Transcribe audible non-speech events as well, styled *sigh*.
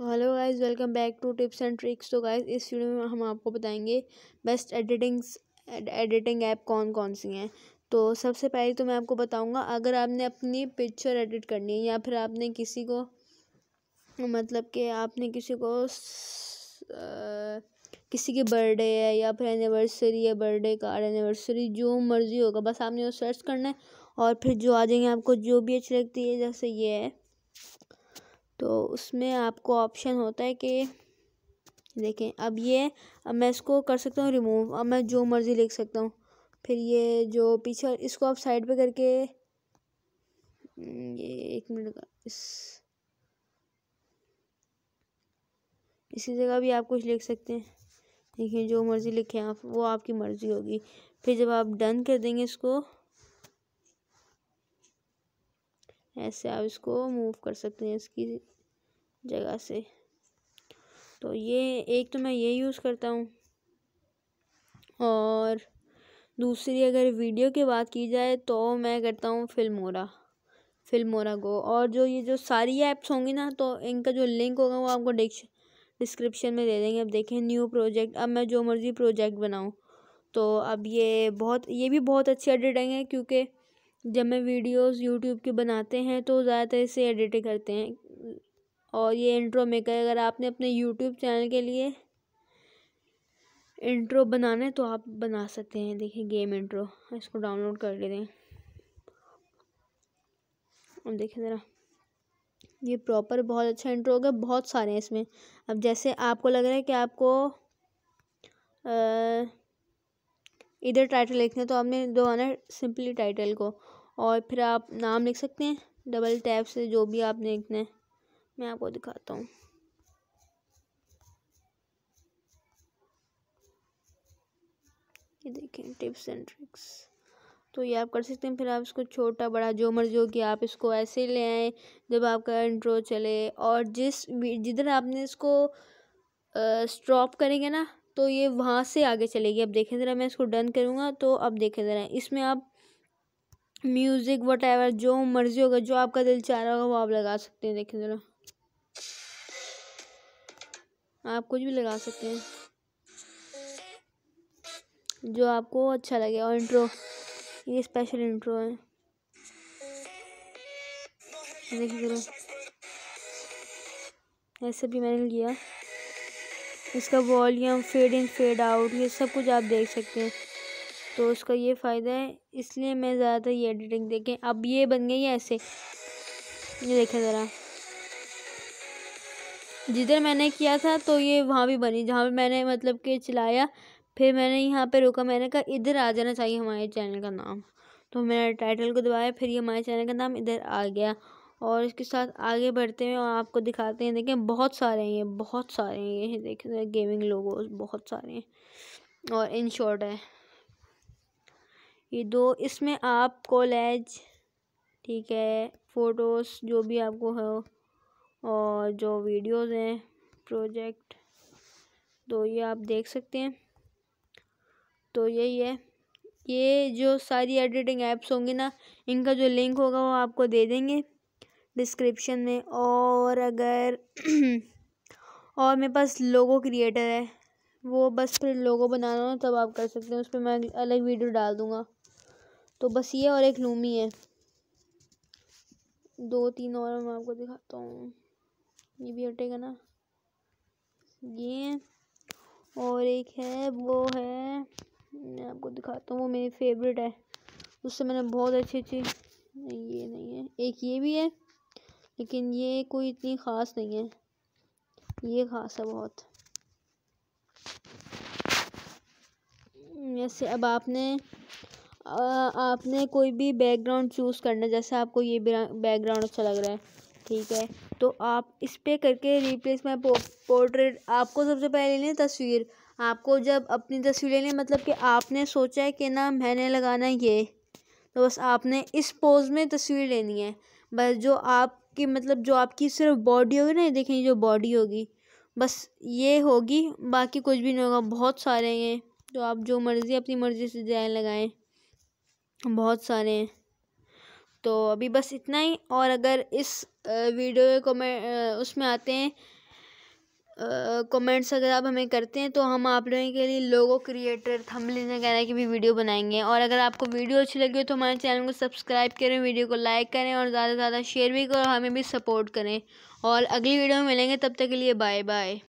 तो hello guys welcome back to tips and tricks तो guys इस वीडियो में हम आपको बताएंगे बेस्ट एडिटिंग्स एडिटिंग ऐप कौन कौन सी हैं तो सबसे पहले तो मैं आपको बताऊंगा अगर आपने अपनी पिक्चर एडिट करनी है या फिर आपने किसी को मतलब कि आपने किसी को आ, किसी के बर्थडे है या फिर एनिवर्सरी है बर्थडे कार्ड एनिवर्सरी जो मर्ज़ी होगा बस आपने वो सर्च करना है और फिर जो आ जाएंगे आपको जो भी अच्छी लगती है जैसे ये है तो उसमें आपको ऑप्शन होता है कि देखें अब ये अब मैं इसको कर सकता हूँ रिमूव अब मैं जो मर्ज़ी लिख सकता हूँ फिर ये जो पीछे इसको आप साइड पे करके हम्म, ये एक मिनट का इस इसी जगह भी आप कुछ लिख सकते हैं देखिए जो मर्ज़ी लिखें आप वो आपकी मर्ज़ी होगी फिर जब आप डन कर देंगे इसको ऐसे आप इसको मूव कर सकते हैं इसकी जगह से तो ये एक तो मैं ये यूज़ करता हूँ और दूसरी अगर वीडियो की बात की जाए तो मैं करता हूँ फिल्मोरा फिल्मोरा को और जो ये जो सारी ऐप्स होंगी ना तो इनका जो लिंक होगा वो आपको डिस्क्रिप्शन में दे देंगे अब देखें न्यू प्रोजेक्ट अब मैं जो मर्ज़ी प्रोजेक्ट बनाऊँ तो अब ये बहुत ये भी बहुत अच्छी एडिटिंग है क्योंकि जब मैं वीडियोस यूट्यूब की बनाते हैं तो ज़्यादातर इसे एडिट करते हैं और ये इंट्रो मेकर अगर आपने अपने यूट्यूब चैनल के लिए इंट्रो बनाना है तो आप बना सकते हैं देखिए गेम इंट्रो इसको डाउनलोड कर लेते हैं अब देखिए ज़रा ये प्रॉपर बहुत अच्छा इंट्रो होगा बहुत सारे हैं इसमें अब जैसे आपको लग रहा है कि आपको इधर टाइटल लिखना है तो आपने दो आना सिंपली टाइटल को और फिर आप नाम लिख सकते हैं डबल टैप से जो भी आप लिखना है मैं आपको दिखाता हूँ ये देखें टिप्स एंड ट्रिक्स तो ये आप कर सकते हैं फिर आप इसको छोटा बड़ा जो मर्जी हो कि आप इसको ऐसे ले आए जब आपका इंट्रो चले और जिस जिधर आपने इसको स्टॉप करेंगे ना तो ये वहाँ से आगे चलेगी अब देखें ज़रा मैं इसको डन करूँगा तो अब देखें ज़रा इसमें आप म्यूज़िक वट एवर जो मर्ज़ी होगा जो आपका दिल चाह रहा होगा वो आप लगा सकते हैं देखें ज़रा आप कुछ भी लगा सकते हैं जो आपको अच्छा लगे और इंट्रो ये स्पेशल इंट्रो है देखिए ज़रा ऐसे भी मैंने लिया इसका volume fade in fade out ये सब कुछ आप देख सकते हैं तो उसका ये फ़ायदा है इसलिए मैं ज़्यादातर ये एडिटिंग देखें अब ये बन गई है ऐसे ये देखें ज़रा जिधर मैंने किया था तो ये वहाँ भी बनी जहाँ पर मैंने मतलब कि चलाया फिर मैंने यहाँ पे रोका मैंने कहा इधर आ जाना चाहिए हमारे चैनल का नाम तो मैंने टाइटल को दबाया फिर ये हमारे चैनल का नाम इधर आ गया और इसके साथ आगे बढ़ते हैं और आपको दिखाते हैं देखें बहुत सारे हैं ये बहुत सारे हैं ये देखें गेमिंग लोगों बहुत सारे हैं और इन शॉर्ट है ये दो इसमें आप कॉलेज ठीक है फ़ोटोज़ जो भी आपको हो और जो वीडियोज़ हैं प्रोजेक्ट तो ये आप देख सकते हैं तो यही है ये जो सारी एडिटिंग ऐप्स होंगी ना इनका जो लिंक होगा वो आपको दे देंगे डिस्क्रिप्शन में और अगर *clears throat* और मेरे पास लोगो क्रिएटर है वो बस फिर लोगो बनाना हो तब आप कर सकते हैं उस पर मैं अलग वीडियो डाल दूँगा तो बस ये और एक लूमी है दो तीन और मैं आपको दिखाता हूँ ये भी हटेगा ना ये और एक है वो है मैं आपको दिखाता हूँ वो मेरी फेवरेट है उससे मैंने बहुत अच्छी अच्छी ये नहीं है एक ये भी है लेकिन ये कोई इतनी ख़ास नहीं है ये खास है बहुत जैसे अब आपने आपने कोई भी बैकग्राउंड चूज़ करना जैसे आपको ये बैकग्राउंड अच्छा लग रहा है ठीक है तो आप इस पर करके रिप्लेस माई पोर्ट्रेट आपको सबसे पहले लेनी तस्वीर आपको जब अपनी तस्वीर लेनी मतलब कि आपने सोचा है कि ना मैंने लगाना ये तो बस आपने इस पोज में तस्वीर लेनी है बस जो आपकी मतलब जो आपकी सिर्फ बॉडी होगी ना ये देखें जो बॉडी होगी बस ये होगी बाकी कुछ भी नहीं होगा बहुत सारे हैं तो आप जो मर्ज़ी अपनी मर्ज़ी से डिज़ाइन लगाएं बहुत सारे हैं तो अभी बस इतना ही और अगर इस वीडियो कमेंट उसमें आते हैं कमेंट्स अगर आप हमें करते हैं तो हम आप लोगों के लिए लोगो क्रिएटर थंबनेल वगैरह की भी वीडियो बनाएंगे और अगर आपको वीडियो अच्छी लगी हो तो हमारे चैनल को सब्सक्राइब करें वीडियो को लाइक करें और ज़्यादा से ज़्यादा शेयर भी करें और हमें भी सपोर्ट करें और अगली वीडियो में मिलेंगे तब तक के लिए बाय बाय